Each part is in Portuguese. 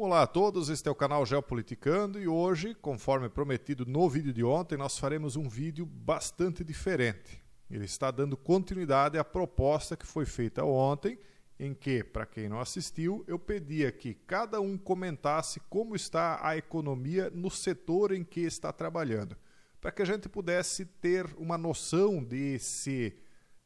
Olá a todos, este é o canal Geopoliticando e hoje, conforme prometido no vídeo de ontem, nós faremos um vídeo bastante diferente. Ele está dando continuidade à proposta que foi feita ontem, em que, para quem não assistiu, eu pedia que cada um comentasse como está a economia no setor em que está trabalhando, para que a gente pudesse ter uma noção de se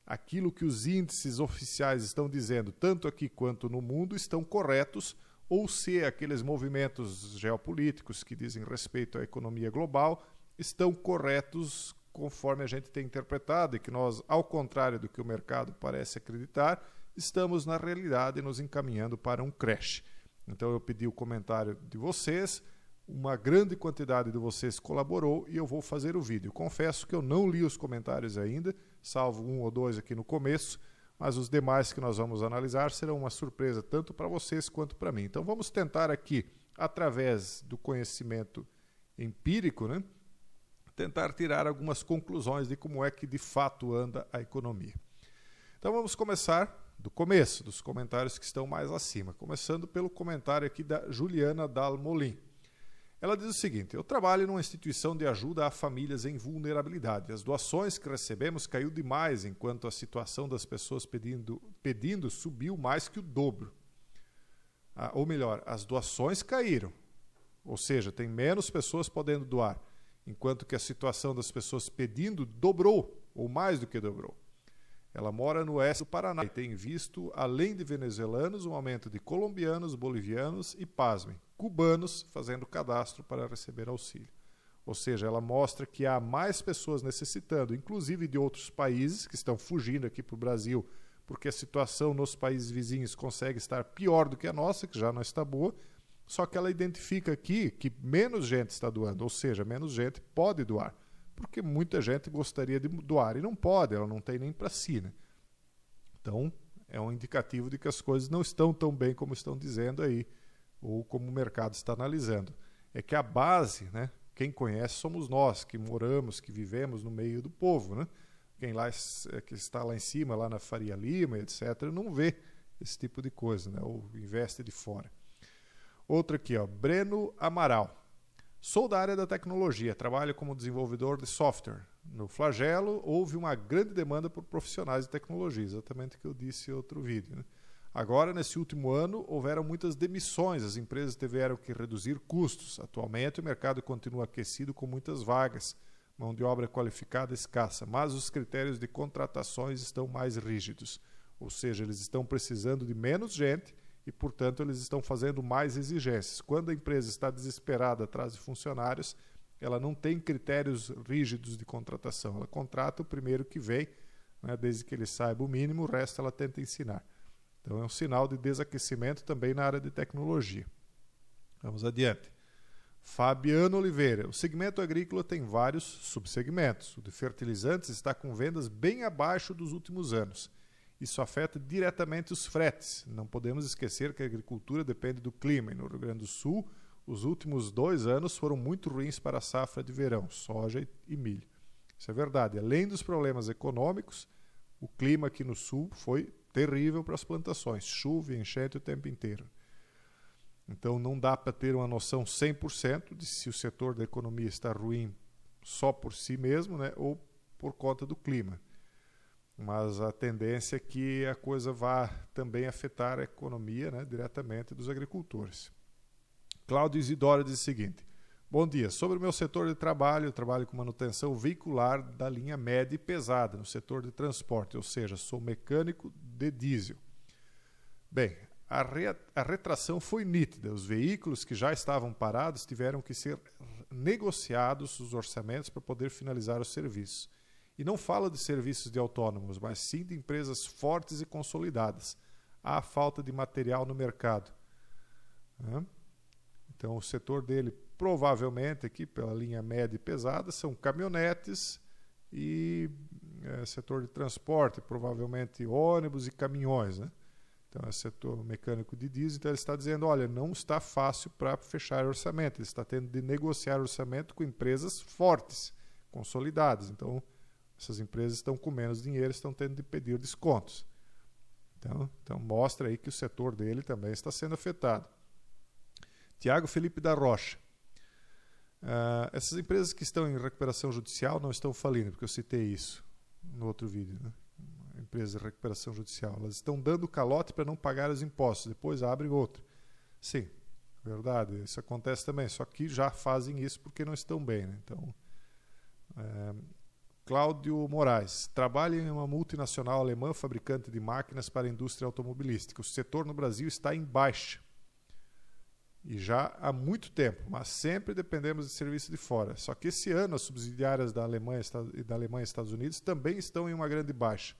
aquilo que os índices oficiais estão dizendo, tanto aqui quanto no mundo, estão corretos ou se aqueles movimentos geopolíticos que dizem respeito à economia global estão corretos conforme a gente tem interpretado e que nós, ao contrário do que o mercado parece acreditar, estamos na realidade nos encaminhando para um crash. Então eu pedi o comentário de vocês, uma grande quantidade de vocês colaborou e eu vou fazer o vídeo. Confesso que eu não li os comentários ainda, salvo um ou dois aqui no começo mas os demais que nós vamos analisar serão uma surpresa tanto para vocês quanto para mim. Então vamos tentar aqui, através do conhecimento empírico, né, tentar tirar algumas conclusões de como é que de fato anda a economia. Então vamos começar do começo, dos comentários que estão mais acima, começando pelo comentário aqui da Juliana Dalmolin. Ela diz o seguinte: Eu trabalho numa instituição de ajuda a famílias em vulnerabilidade. As doações que recebemos caiu demais, enquanto a situação das pessoas pedindo, pedindo subiu mais que o dobro. Ah, ou melhor, as doações caíram. Ou seja, tem menos pessoas podendo doar, enquanto que a situação das pessoas pedindo dobrou, ou mais do que dobrou. Ela mora no oeste do Paraná e tem visto, além de venezuelanos, um aumento de colombianos, bolivianos e, pasmem, cubanos fazendo cadastro para receber auxílio. Ou seja, ela mostra que há mais pessoas necessitando, inclusive de outros países que estão fugindo aqui para o Brasil, porque a situação nos países vizinhos consegue estar pior do que a nossa, que já não está boa. Só que ela identifica aqui que menos gente está doando, ou seja, menos gente pode doar porque muita gente gostaria de doar e não pode, ela não tem nem para si. Né? Então, é um indicativo de que as coisas não estão tão bem como estão dizendo aí, ou como o mercado está analisando. É que a base, né, quem conhece somos nós, que moramos, que vivemos no meio do povo. Né? Quem lá, é, que está lá em cima, lá na Faria Lima, etc., não vê esse tipo de coisa, né? ou investe de fora. Outra aqui, ó, Breno Amaral. Sou da área da tecnologia, trabalho como desenvolvedor de software. No flagelo, houve uma grande demanda por profissionais de tecnologia, exatamente o que eu disse em outro vídeo. Né? Agora, nesse último ano, houveram muitas demissões, as empresas tiveram que reduzir custos. Atualmente, o mercado continua aquecido com muitas vagas, mão de obra qualificada escassa, mas os critérios de contratações estão mais rígidos, ou seja, eles estão precisando de menos gente e, portanto, eles estão fazendo mais exigências. Quando a empresa está desesperada atrás de funcionários, ela não tem critérios rígidos de contratação. Ela contrata o primeiro que vem, né, desde que ele saiba o mínimo, o resto ela tenta ensinar. Então, é um sinal de desaquecimento também na área de tecnologia. Vamos adiante. Fabiano Oliveira. O segmento agrícola tem vários subsegmentos. O de fertilizantes está com vendas bem abaixo dos últimos anos. Isso afeta diretamente os fretes. Não podemos esquecer que a agricultura depende do clima e no Rio Grande do Sul, os últimos dois anos foram muito ruins para a safra de verão, soja e milho. Isso é verdade. Além dos problemas econômicos, o clima aqui no sul foi terrível para as plantações, chuva e enchente o tempo inteiro. Então não dá para ter uma noção 100% de se o setor da economia está ruim só por si mesmo, né, ou por conta do clima mas a tendência é que a coisa vá também afetar a economia né, diretamente dos agricultores. Cláudio Isidoro diz o seguinte: Bom dia. Sobre o meu setor de trabalho, eu trabalho com manutenção veicular da linha média e pesada no setor de transporte, ou seja, sou mecânico de diesel. Bem, a, re a retração foi nítida. Os veículos que já estavam parados tiveram que ser negociados os orçamentos para poder finalizar o serviço. E não fala de serviços de autônomos, mas sim de empresas fortes e consolidadas. Há falta de material no mercado. Então, o setor dele, provavelmente, aqui pela linha média e pesada, são caminhonetes e é, setor de transporte, provavelmente ônibus e caminhões. Né? Então, é setor mecânico de diesel. Então, ele está dizendo: olha, não está fácil para fechar orçamento. Ele está tendo de negociar orçamento com empresas fortes, consolidadas. Então, essas empresas estão com menos dinheiro, estão tendo de pedir descontos. Então, então mostra aí que o setor dele também está sendo afetado. Tiago Felipe da Rocha. Uh, essas empresas que estão em recuperação judicial não estão falindo, porque eu citei isso no outro vídeo. Né? Empresas de recuperação judicial. Elas estão dando calote para não pagar os impostos, depois abrem outro. Sim, verdade, isso acontece também. Só que já fazem isso porque não estão bem. Né? Então, eh, Cláudio Moraes. Trabalha em uma multinacional alemã fabricante de máquinas para a indústria automobilística. O setor no Brasil está em baixa. E já há muito tempo, mas sempre dependemos de serviço de fora. Só que esse ano as subsidiárias da Alemanha e da Alemanha e Estados Unidos também estão em uma grande baixa.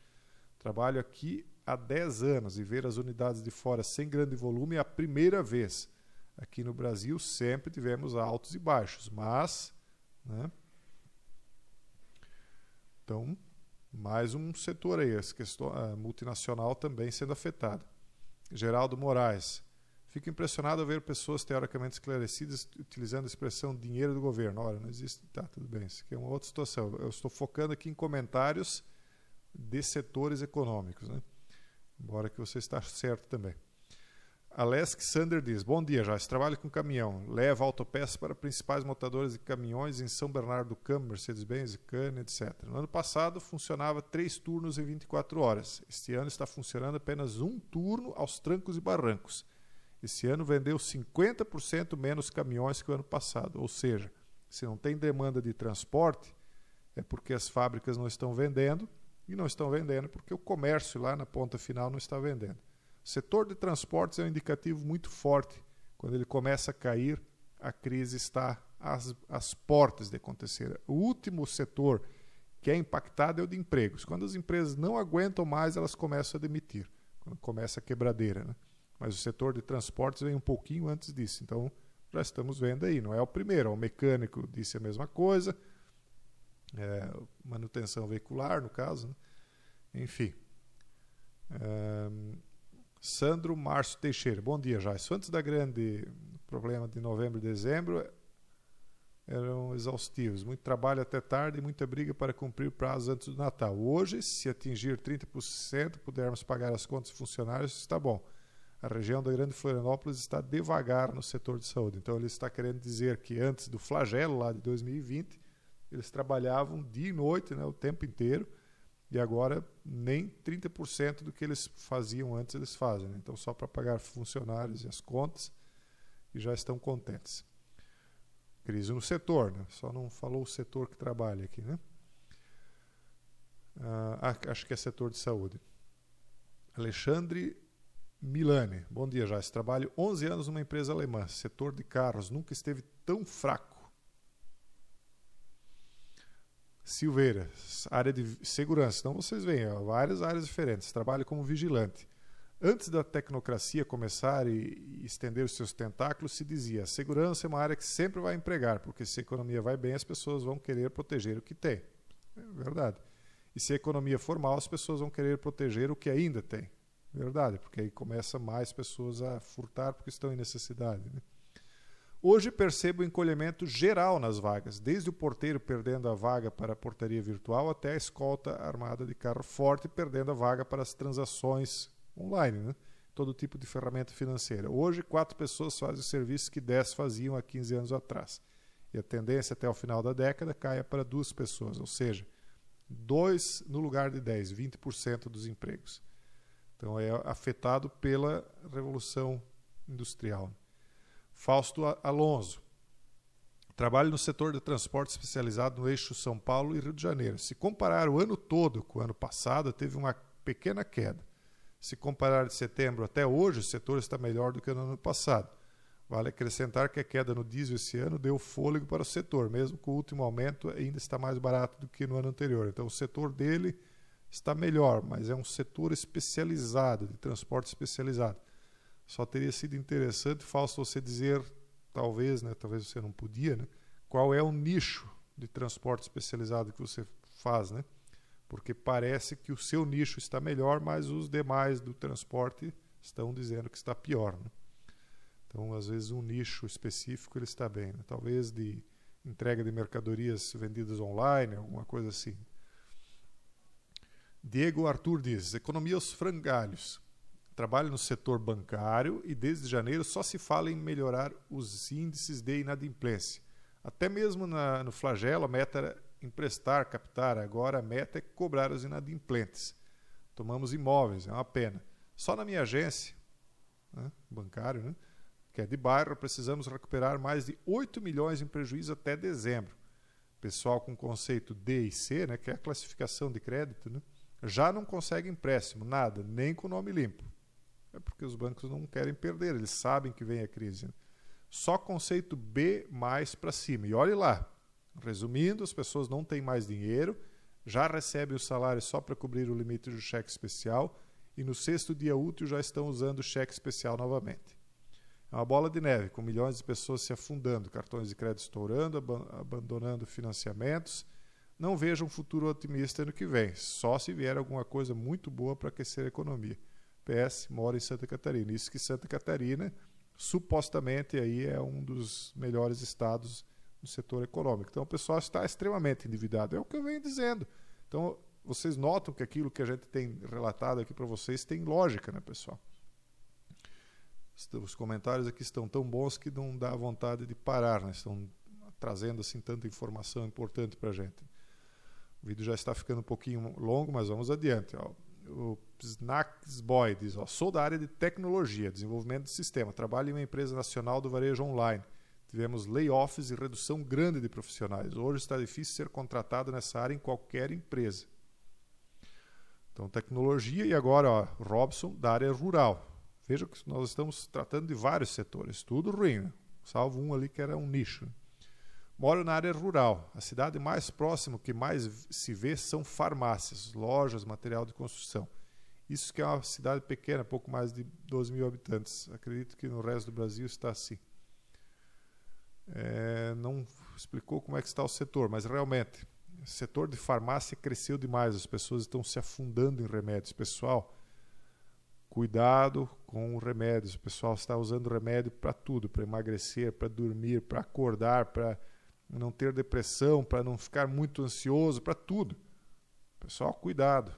Trabalho aqui há 10 anos e ver as unidades de fora sem grande volume é a primeira vez. Aqui no Brasil sempre tivemos altos e baixos, mas né, então, mais um setor aí, essa questão, a multinacional também sendo afetada. Geraldo Moraes. Fico impressionado ao ver pessoas teoricamente esclarecidas utilizando a expressão dinheiro do governo. Olha, não existe. Tá, tudo bem. Isso aqui é uma outra situação. Eu estou focando aqui em comentários de setores econômicos, né? Embora que você está certo também. Alex Sander diz: Bom dia, Jace. Trabalho com caminhão. Leva autopeças para principais montadoras de caminhões em São Bernardo do Campo, Mercedes-Benz, Cane, etc. No ano passado funcionava três turnos em 24 horas. Este ano está funcionando apenas um turno aos trancos e barrancos. Este ano vendeu 50% menos caminhões que o ano passado. Ou seja, se não tem demanda de transporte, é porque as fábricas não estão vendendo e não estão vendendo porque o comércio lá na ponta final não está vendendo. O setor de transportes é um indicativo muito forte. Quando ele começa a cair, a crise está às, às portas de acontecer. O último setor que é impactado é o de empregos. Quando as empresas não aguentam mais, elas começam a demitir, quando começa a quebradeira. Né? Mas o setor de transportes vem um pouquinho antes disso. Então, já estamos vendo aí, não é o primeiro. É o mecânico disse a mesma coisa, é, manutenção veicular, no caso. Né? Enfim. É, Sandro Márcio Teixeira. Bom dia, Jaisso. Antes da grande problema de novembro e dezembro, eram exaustivos. Muito trabalho até tarde e muita briga para cumprir prazos antes do Natal. Hoje, se atingir 30%, pudermos pagar as contas dos funcionários, está bom. A região da Grande Florianópolis está devagar no setor de saúde. Então, ele está querendo dizer que antes do flagelo lá de 2020, eles trabalhavam dia e noite, né, o tempo inteiro, e agora nem 30% do que eles faziam antes eles fazem. Né? Então, só para pagar funcionários e as contas, e já estão contentes. Crise no setor, né? só não falou o setor que trabalha aqui. Né? Ah, acho que é setor de saúde. Alexandre Milani, bom dia já. Esse trabalho 11 anos numa empresa alemã, setor de carros, nunca esteve tão fraco Silveira, área de segurança. Então vocês veem, ó, várias áreas diferentes. Trabalho como vigilante. Antes da tecnocracia começar e estender os seus tentáculos, se dizia: a segurança é uma área que sempre vai empregar, porque se a economia vai bem, as pessoas vão querer proteger o que tem. É verdade. E se a economia for mal, as pessoas vão querer proteger o que ainda tem. Verdade, porque aí começa mais pessoas a furtar porque estão em necessidade. Né? Hoje percebo o encolhimento geral nas vagas, desde o porteiro perdendo a vaga para a portaria virtual até a escolta armada de carro forte perdendo a vaga para as transações online, né? todo tipo de ferramenta financeira. Hoje, quatro pessoas fazem o serviço que dez faziam há 15 anos atrás. E a tendência até o final da década caia para duas pessoas, ou seja, dois no lugar de 10, 20% dos empregos. Então é afetado pela revolução industrial. Fausto Alonso. Trabalho no setor de transporte especializado no eixo São Paulo e Rio de Janeiro. Se comparar o ano todo com o ano passado, teve uma pequena queda. Se comparar de setembro até hoje, o setor está melhor do que no ano passado. Vale acrescentar que a queda no diesel esse ano deu fôlego para o setor, mesmo que o último aumento ainda está mais barato do que no ano anterior. Então, o setor dele está melhor, mas é um setor especializado, de transporte especializado. Só teria sido interessante, falso você dizer, talvez, né, talvez você não podia, né, qual é o nicho de transporte especializado que você faz, né? Porque parece que o seu nicho está melhor, mas os demais do transporte estão dizendo que está pior. Né? Então, às vezes, um nicho específico ele está bem. Né? Talvez de entrega de mercadorias vendidas online, alguma coisa assim. Diego Arthur diz: economia aos frangalhos. Trabalho no setor bancário e desde janeiro só se fala em melhorar os índices de inadimplência. Até mesmo na, no flagelo, a meta era emprestar, captar. Agora a meta é cobrar os inadimplentes. Tomamos imóveis, é uma pena. Só na minha agência, né, bancário, né, que é de bairro, precisamos recuperar mais de 8 milhões em prejuízo até dezembro. Pessoal com conceito D e C, né, que é a classificação de crédito, né, já não consegue empréstimo, nada, nem com nome limpo. É porque os bancos não querem perder, eles sabem que vem a crise. Só conceito B mais para cima. E olhe lá, resumindo, as pessoas não têm mais dinheiro, já recebem o salário só para cobrir o limite do cheque especial e no sexto dia útil já estão usando o cheque especial novamente. É uma bola de neve, com milhões de pessoas se afundando, cartões de crédito estourando, ab abandonando financiamentos. Não vejo um futuro otimista ano que vem, só se vier alguma coisa muito boa para aquecer a economia. PS mora em Santa Catarina. Isso que Santa Catarina supostamente aí é um dos melhores estados no setor econômico. Então o pessoal está extremamente endividado, é o que eu venho dizendo. Então vocês notam que aquilo que a gente tem relatado aqui para vocês tem lógica, né, pessoal? Os comentários aqui estão tão bons que não dá vontade de parar, né? Estão trazendo assim tanta informação importante para a gente. O vídeo já está ficando um pouquinho longo, mas vamos adiante. Ó o Snacksboy diz: ó, Sou da área de tecnologia, desenvolvimento de sistema, trabalho em uma empresa nacional do varejo online. Tivemos layoffs e redução grande de profissionais. Hoje está difícil ser contratado nessa área em qualquer empresa. Então, tecnologia e agora, ó, Robson, da área rural. Veja que nós estamos tratando de vários setores, tudo ruim, né? salvo um ali que era um nicho. Né? Moro na área rural. A cidade mais próxima que mais se vê são farmácias, lojas, material de construção. Isso que é uma cidade pequena, pouco mais de 12 mil habitantes. Acredito que no resto do Brasil está assim. É, não explicou como é que está o setor, mas realmente, o setor de farmácia cresceu demais. As pessoas estão se afundando em remédios. Pessoal, cuidado com os remédios. O pessoal está usando remédio para tudo, para emagrecer, para dormir, para acordar, para não ter depressão, para não ficar muito ansioso, para tudo. Pessoal, cuidado.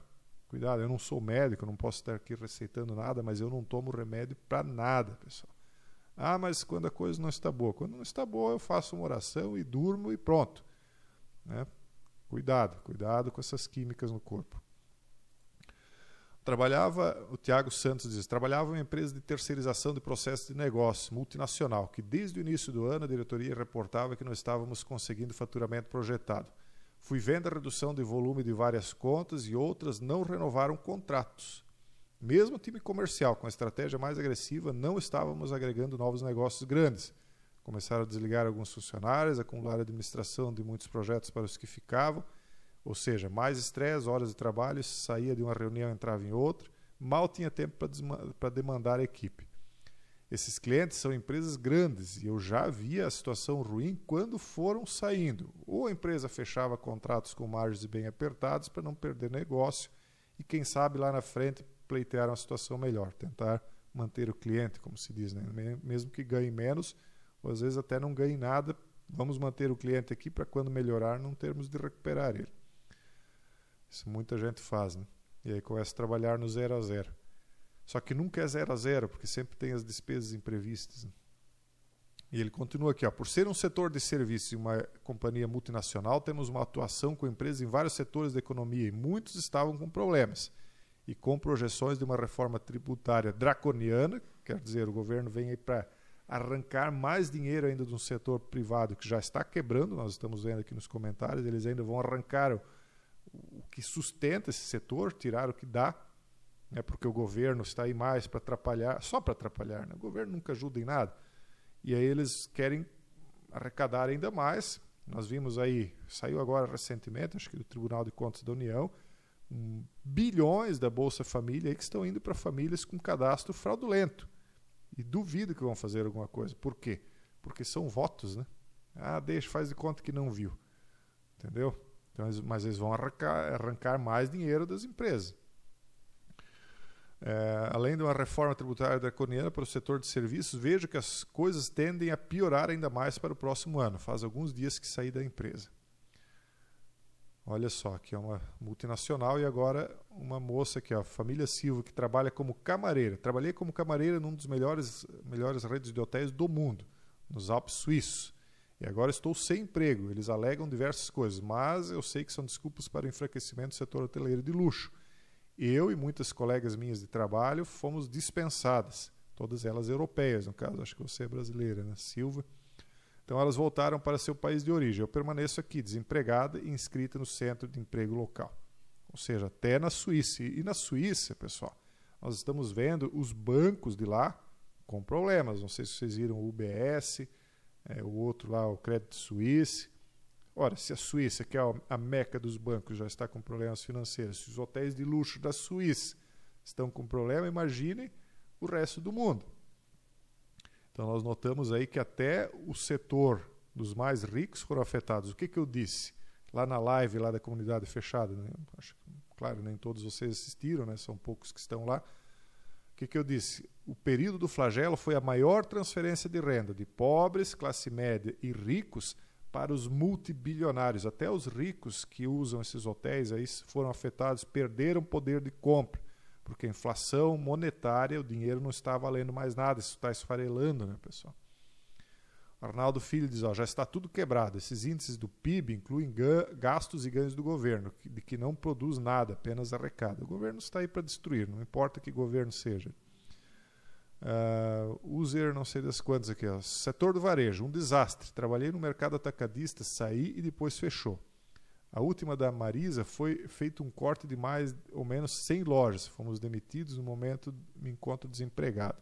Cuidado, eu não sou médico, eu não posso estar aqui receitando nada, mas eu não tomo remédio para nada, pessoal. Ah, mas quando a coisa não está boa. Quando não está boa, eu faço uma oração e durmo e pronto. Né? Cuidado, cuidado com essas químicas no corpo. Trabalhava, o Tiago Santos diz, trabalhava em uma empresa de terceirização de processos de negócio multinacional, que desde o início do ano a diretoria reportava que não estávamos conseguindo o faturamento projetado. Fui vendo a redução de volume de várias contas e outras não renovaram contratos. Mesmo o time comercial, com a estratégia mais agressiva, não estávamos agregando novos negócios grandes. Começaram a desligar alguns funcionários, acumular a administração de muitos projetos para os que ficavam, ou seja, mais estresse, horas de trabalho, saía de uma reunião, entrava em outra, mal tinha tempo para demandar a equipe. Esses clientes são empresas grandes e eu já via a situação ruim quando foram saindo. Ou a empresa fechava contratos com margens bem apertadas para não perder negócio e, quem sabe, lá na frente pleitear uma situação melhor, tentar manter o cliente, como se diz, né? mesmo que ganhe menos, ou às vezes até não ganhe nada, vamos manter o cliente aqui para quando melhorar não termos de recuperar ele. Isso muita gente faz, né? E aí começa a trabalhar no zero a zero. Só que nunca é zero a zero, porque sempre tem as despesas imprevistas. Né? E ele continua aqui, ó, por ser um setor de serviço e uma companhia multinacional, temos uma atuação com empresas em vários setores da economia e muitos estavam com problemas e com projeções de uma reforma tributária draconiana, quer dizer, o governo vem aí para arrancar mais dinheiro ainda de um setor privado que já está quebrando, nós estamos vendo aqui nos comentários, eles ainda vão arrancar o que sustenta esse setor, tirar o que dá, né, porque o governo está aí mais para atrapalhar, só para atrapalhar, né? o governo nunca ajuda em nada. E aí eles querem arrecadar ainda mais. Nós vimos aí, saiu agora recentemente, acho que do Tribunal de Contas da União, um, bilhões da Bolsa Família que estão indo para famílias com cadastro fraudulento. E duvido que vão fazer alguma coisa. Por quê? Porque são votos, né? Ah, deixa, faz de conta que não viu. Entendeu? Então, mas eles vão arrancar, arrancar mais dinheiro das empresas. É, além de uma reforma tributária draconiana para o setor de serviços, vejo que as coisas tendem a piorar ainda mais para o próximo ano. Faz alguns dias que saí da empresa. Olha só, que é uma multinacional e agora uma moça aqui, a família Silva, que trabalha como camareira. Trabalhei como camareira num dos melhores melhores redes de hotéis do mundo, nos Alpes Suíços. E agora estou sem emprego. Eles alegam diversas coisas, mas eu sei que são desculpas para o enfraquecimento do setor hoteleiro de luxo. Eu e muitas colegas minhas de trabalho fomos dispensadas, todas elas europeias, no caso, acho que você é brasileira, né, Silva? Então elas voltaram para seu país de origem. Eu permaneço aqui, desempregada e inscrita no centro de emprego local. Ou seja, até na Suíça. E na Suíça, pessoal, nós estamos vendo os bancos de lá com problemas. Não sei se vocês viram o UBS, é, o outro lá, o Crédito Suíça. Ora, se a Suíça, que é a meca dos bancos, já está com problemas financeiros, se os hotéis de luxo da Suíça estão com problema, imagine o resto do mundo. Então nós notamos aí que até o setor dos mais ricos foram afetados. O que, que eu disse lá na live lá da comunidade fechada? Né? Acho, claro, nem todos vocês assistiram, né? são poucos que estão lá o que, que eu disse? O período do flagelo foi a maior transferência de renda de pobres, classe média e ricos para os multibilionários. Até os ricos que usam esses hotéis aí foram afetados, perderam poder de compra, porque a inflação monetária, o dinheiro não está valendo mais nada, isso está esfarelando, né, pessoal? Arnaldo Filho diz: ó, já está tudo quebrado. Esses índices do PIB incluem gastos e ganhos do governo, que, de que não produz nada, apenas arrecada. O governo está aí para destruir, não importa que governo seja. Uh, user, não sei das quantas aqui. Ó. Setor do varejo, um desastre. Trabalhei no mercado atacadista, saí e depois fechou. A última da Marisa foi feito um corte de mais ou menos 100 lojas. Fomos demitidos no momento me encontro desempregado.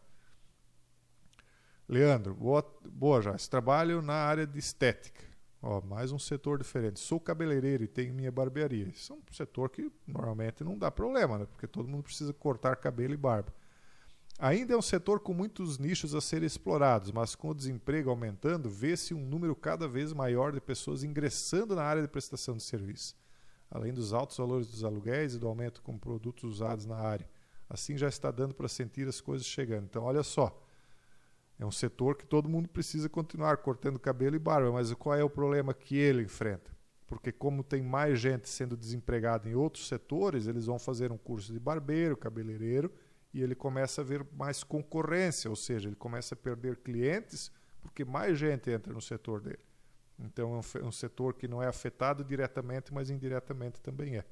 Leandro, boa, boa Trabalho na área de estética. Ó, mais um setor diferente. Sou cabeleireiro e tenho minha barbearia. Isso é um setor que normalmente não dá problema, né? porque todo mundo precisa cortar cabelo e barba. Ainda é um setor com muitos nichos a serem explorados, mas com o desemprego aumentando, vê-se um número cada vez maior de pessoas ingressando na área de prestação de serviço, além dos altos valores dos aluguéis e do aumento com produtos usados na área. Assim já está dando para sentir as coisas chegando. Então, olha só, é um setor que todo mundo precisa continuar cortando cabelo e barba, mas qual é o problema que ele enfrenta? Porque como tem mais gente sendo desempregada em outros setores, eles vão fazer um curso de barbeiro, cabeleireiro, e ele começa a ver mais concorrência, ou seja, ele começa a perder clientes porque mais gente entra no setor dele. Então é um, um setor que não é afetado diretamente, mas indiretamente também é.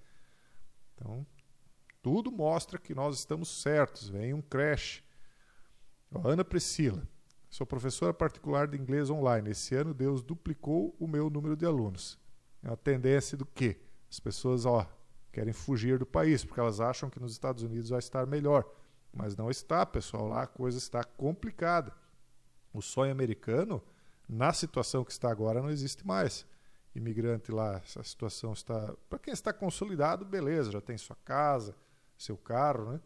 Então, tudo mostra que nós estamos certos, vem um crash. Ana Priscila, Sou professora particular de inglês online. Esse ano Deus duplicou o meu número de alunos. É uma tendência do quê? As pessoas, ó, querem fugir do país porque elas acham que nos Estados Unidos vai estar melhor, mas não está, pessoal. Lá a coisa está complicada. O sonho americano, na situação que está agora, não existe mais. Imigrante lá, essa situação está. Para quem está consolidado, beleza, já tem sua casa, seu carro, né?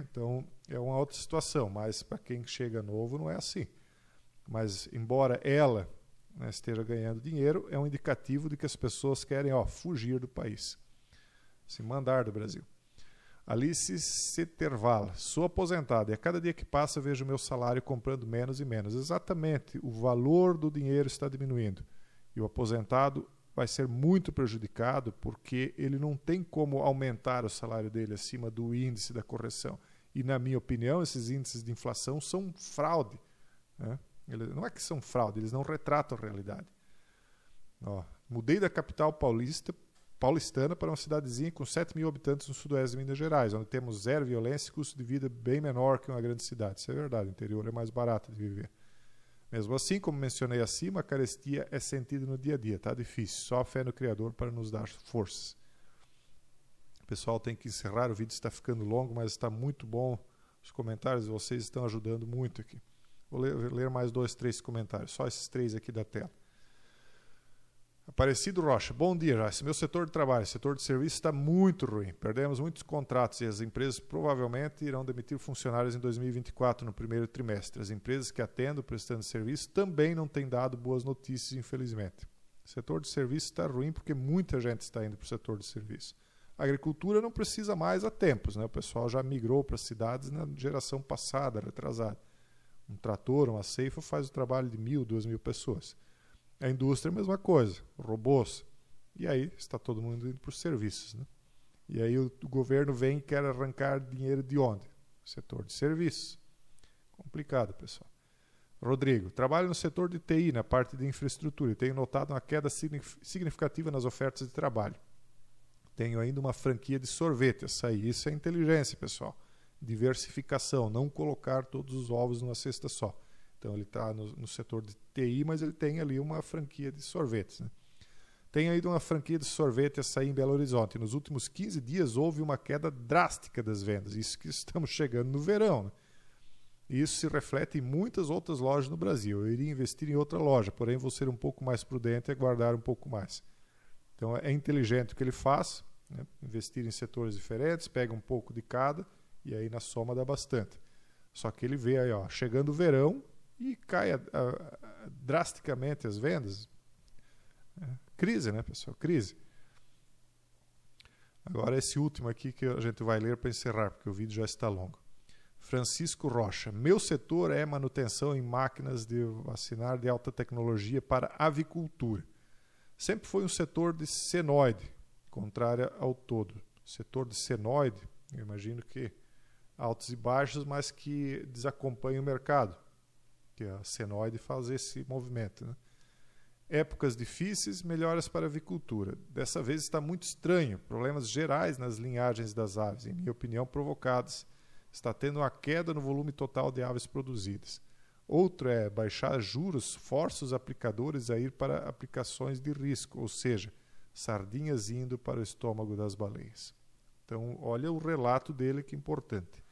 Então é uma outra situação, mas para quem chega novo não é assim. Mas embora ela né, esteja ganhando dinheiro, é um indicativo de que as pessoas querem ó, fugir do país, se mandar do Brasil. Alice Ceterval, sou aposentada e a cada dia que passa vejo meu salário comprando menos e menos. Exatamente, o valor do dinheiro está diminuindo e o aposentado vai ser muito prejudicado porque ele não tem como aumentar o salário dele acima do índice da correção. E, na minha opinião, esses índices de inflação são fraude. Né? não é que são fraude, eles não retratam a realidade. Ó, mudei da capital paulista paulistana para uma cidadezinha com 7 mil habitantes no sudoeste de Minas Gerais, onde temos zero violência e custo de vida bem menor que uma grande cidade. Isso é verdade, o interior é mais barato de viver. Mesmo assim, como mencionei acima, a carestia é sentida no dia a dia, tá difícil. Só a fé no Criador para nos dar forças O pessoal tem que encerrar, o vídeo está ficando longo, mas está muito bom os comentários, vocês estão ajudando muito aqui. Vou ler mais dois, três comentários, só esses três aqui da tela. Aparecido Rocha, bom dia, Jace. Meu setor de trabalho, setor de serviço está muito ruim. Perdemos muitos contratos e as empresas provavelmente irão demitir funcionários em 2024, no primeiro trimestre. As empresas que atendem prestando serviço também não têm dado boas notícias, infelizmente. O setor de serviço está ruim porque muita gente está indo para o setor de serviço. A agricultura não precisa mais há tempos, né? o pessoal já migrou para as cidades na geração passada, retrasada. Um trator, uma ceifa faz o trabalho de mil, duas mil pessoas. A indústria, mesma coisa, robôs. E aí está todo mundo indo para os serviços. Né? E aí o, o governo vem e quer arrancar dinheiro de onde? Setor de serviços. Complicado, pessoal. Rodrigo, trabalho no setor de TI, na parte de infraestrutura, e tenho notado uma queda significativa nas ofertas de trabalho. Tenho ainda uma franquia de sorvete, açaí. Isso é inteligência, pessoal. Diversificação, não colocar todos os ovos numa cesta só. Então, ele está no, no setor de TI, mas ele tem ali uma franquia de sorvetes. Né? Tem aí uma franquia de sorvete a sair em Belo Horizonte. Nos últimos 15 dias houve uma queda drástica das vendas. Isso que estamos chegando no verão. Né? Isso se reflete em muitas outras lojas no Brasil. Eu iria investir em outra loja, porém vou ser um pouco mais prudente e aguardar um pouco mais. Então é inteligente o que ele faz, né? investir em setores diferentes, pega um pouco de cada e aí na soma dá bastante. Só que ele vê aí, ó, chegando o verão, e caia drasticamente as vendas. É, crise, né, pessoal? Crise. Agora, esse último aqui que a gente vai ler para encerrar, porque o vídeo já está longo. Francisco Rocha. Meu setor é manutenção em máquinas de vacinar de alta tecnologia para avicultura. Sempre foi um setor de senoide, contrária ao todo. Setor de senoide, eu imagino que altos e baixos, mas que desacompanha o mercado que é a senoide, fazer esse movimento. Né? Épocas difíceis, melhoras para a avicultura. Dessa vez está muito estranho. Problemas gerais nas linhagens das aves, em minha opinião, provocados. Está tendo uma queda no volume total de aves produzidas. Outro é baixar juros, força os aplicadores a ir para aplicações de risco, ou seja, sardinhas indo para o estômago das baleias. Então, olha o relato dele que é importante.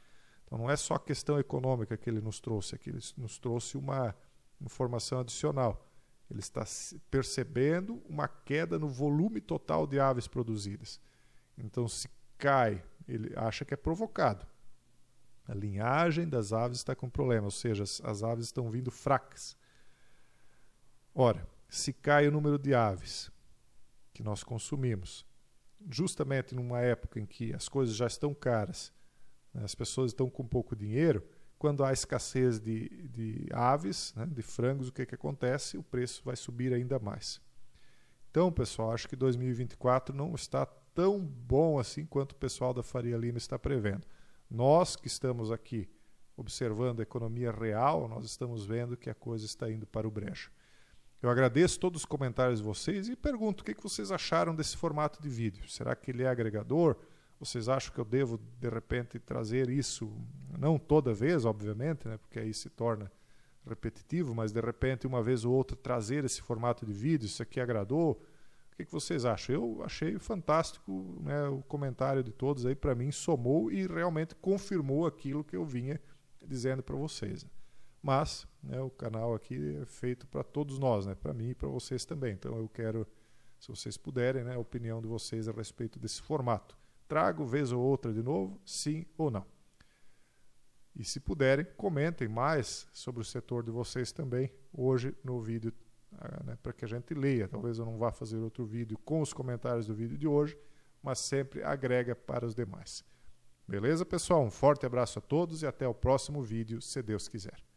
Então não é só a questão econômica que ele nos trouxe aqui, ele nos trouxe uma informação adicional. Ele está percebendo uma queda no volume total de aves produzidas. Então, se cai, ele acha que é provocado. A linhagem das aves está com problema, ou seja, as aves estão vindo fracas. Ora, se cai o número de aves que nós consumimos, justamente numa época em que as coisas já estão caras né? As pessoas estão com pouco dinheiro. Quando há escassez de, de aves, né, de frangos, o que, que acontece? O preço vai subir ainda mais. Então, pessoal, acho que 2024 não está tão bom assim quanto o pessoal da Faria Lima está prevendo. Nós que estamos aqui observando a economia real, nós estamos vendo que a coisa está indo para o brejo. Eu agradeço todos os comentários de vocês e pergunto o que vocês acharam desse formato de vídeo. Será que ele é agregador? Vocês acham que eu devo, de repente, trazer isso, não toda vez, obviamente, né, porque aí se torna repetitivo, mas de repente, uma vez ou outra, trazer esse formato de vídeo? Isso aqui agradou? O que, que vocês acham? Eu achei fantástico né, o comentário de todos aí, para mim, somou e realmente confirmou aquilo que eu vinha dizendo para vocês. Né. Mas né, o canal aqui é feito para todos nós, né, para mim e para vocês também. Então eu quero, se vocês puderem, né, a opinião de vocês a respeito desse formato. Trago vez ou outra de novo, sim ou não? E se puderem, comentem mais sobre o setor de vocês também hoje no vídeo, ah, né, para que a gente leia. Talvez eu não vá fazer outro vídeo com os comentários do vídeo de hoje, mas sempre agrega para os demais. Beleza, pessoal? Um forte abraço a todos e até o próximo vídeo, se Deus quiser.